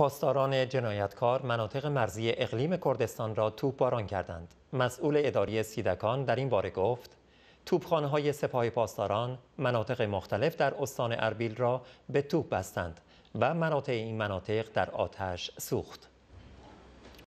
پاسداران جنایتکار مناطق مرزی اقلیم کردستان را توپ باران کردند. مسئول اداری سیدکان در این باره گفت توپخانه های سپاه پاسداران مناطق مختلف در استان اربیل را به توپ بستند و مناطق این مناطق در آتش سوخت.